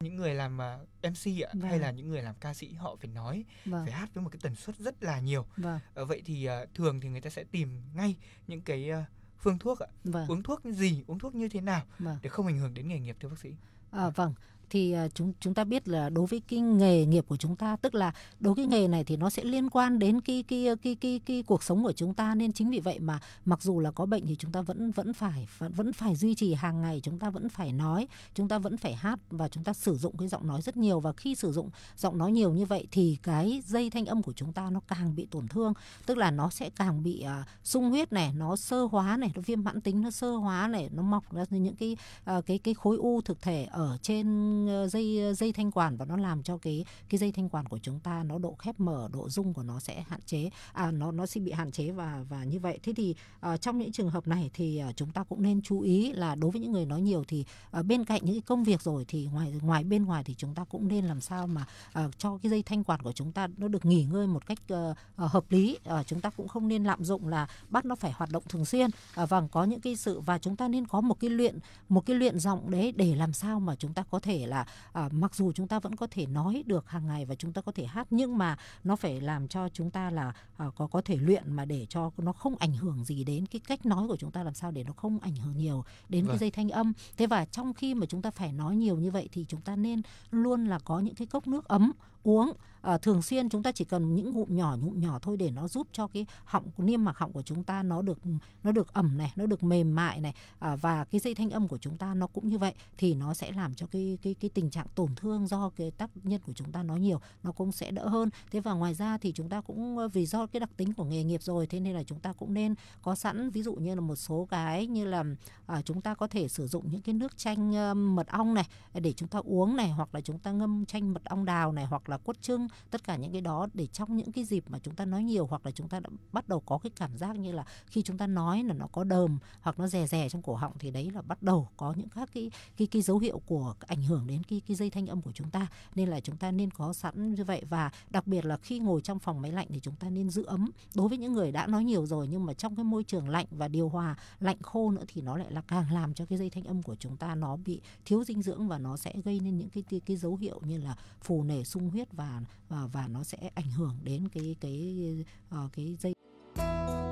những người làm à, MC ạ vâng. hay là những người làm ca sĩ họ phải nói vâng. phải hát với một cái tần suất rất là nhiều vâng. uh, vậy thì à, thường thì người ta sẽ tìm ngay những cái à, phương thuốc ạ vâng. uống thuốc gì uống thuốc như thế nào vâng. để không ảnh hưởng đến nghề nghiệp thưa bác sĩ à, vâng thì à, chúng chúng ta biết là đối với cái nghề nghiệp của chúng ta tức là đối với nghề này thì nó sẽ liên quan đến cái cái cái cái cái cuộc sống của chúng ta nên chính vì vậy mà mặc dù là có bệnh thì chúng ta vẫn vẫn phải vẫn phải duy trì hàng ngày chúng ta vẫn phải nói chúng ta vẫn phải hát và chúng ta sử dụng cái giọng nói rất nhiều và khi sử dụng giọng nói nhiều như vậy thì cái dây thanh âm của chúng ta nó càng bị tổn thương tức là nó sẽ càng bị uh, sung huyết này nó sơ hóa này nó viêm mãn tính nó sơ hóa này nó mọc ra những cái uh, cái cái khối u thực thể ở trên Ờ, dây ờ, dây thanh quản và nó làm cho cái cái dây thanh quản của chúng ta nó độ khép mở độ rung của nó sẽ hạn chế à nó nó sẽ bị hạn chế và và như vậy thế thì uh, trong những trường hợp này thì uh, chúng ta cũng nên chú ý là đối với những người nói nhiều thì uh, bên cạnh những công việc rồi thì ngoài ngoài bên ngoài thì chúng ta cũng nên làm sao mà uh, cho cái dây thanh quản của chúng ta nó được nghỉ ngơi một cách uh, uh, hợp lý uh, chúng ta cũng không nên lạm dụng là bắt nó phải hoạt động thường xuyên uh, vâng có những cái sự và chúng ta nên có một cái luyện một cái luyện giọng đấy để làm sao mà chúng ta có thể là à, mặc dù chúng ta vẫn có thể nói được hàng ngày và chúng ta có thể hát nhưng mà nó phải làm cho chúng ta là à, có có thể luyện mà để cho nó không ảnh hưởng gì đến cái cách nói của chúng ta làm sao để nó không ảnh hưởng nhiều đến vâng. cái dây thanh âm thế và trong khi mà chúng ta phải nói nhiều như vậy thì chúng ta nên luôn là có những cái cốc nước ấm uống à, thường xuyên chúng ta chỉ cần những ngụm nhỏ ngụm nhỏ thôi để nó giúp cho cái họng niêm mạc họng của chúng ta nó được nó được ẩm này nó được mềm mại này à, và cái dây thanh âm của chúng ta nó cũng như vậy thì nó sẽ làm cho cái cái cái tình trạng tổn thương do cái tác nhân của chúng ta nói nhiều nó cũng sẽ đỡ hơn thế và ngoài ra thì chúng ta cũng ờ, vì do cái đặc tính của nghề nghiệp rồi thế nên là chúng ta cũng nên có sẵn ví dụ như là một số cái như là à, chúng ta có thể sử dụng những cái nước chanh ờ, mật ong này ờ, để chúng ta uống này hoặc là chúng ta ngâm chanh mật ong đào này hoặc là quất trưng tất cả những cái đó để trong những cái dịp mà chúng ta nói nhiều hoặc là chúng ta đã bắt đầu có cái cảm giác như là khi chúng ta nói là nó có đờm hoặc nó rè rè trong cổ họng thì đấy là bắt đầu có những các cái cái cái dấu hiệu của ảnh hưởng hưởng đến cái cái dây thanh âm của chúng ta nên là chúng ta nên có sẵn như vậy và đặc biệt là khi ngồi trong phòng máy lạnh thì chúng ta nên giữ ấm đối với những người đã nói nhiều rồi nhưng mà trong cái môi trường lạnh và điều hòa lạnh khô nữa thì nó lại là càng làm cho cái dây thanh âm của chúng ta nó bị thiếu dinh dưỡng và nó sẽ gây nên những cái cái, cái dấu hiệu như là phù nề sung huyết và và và nó sẽ ảnh hưởng đến cái cái cái, ờ, cái dây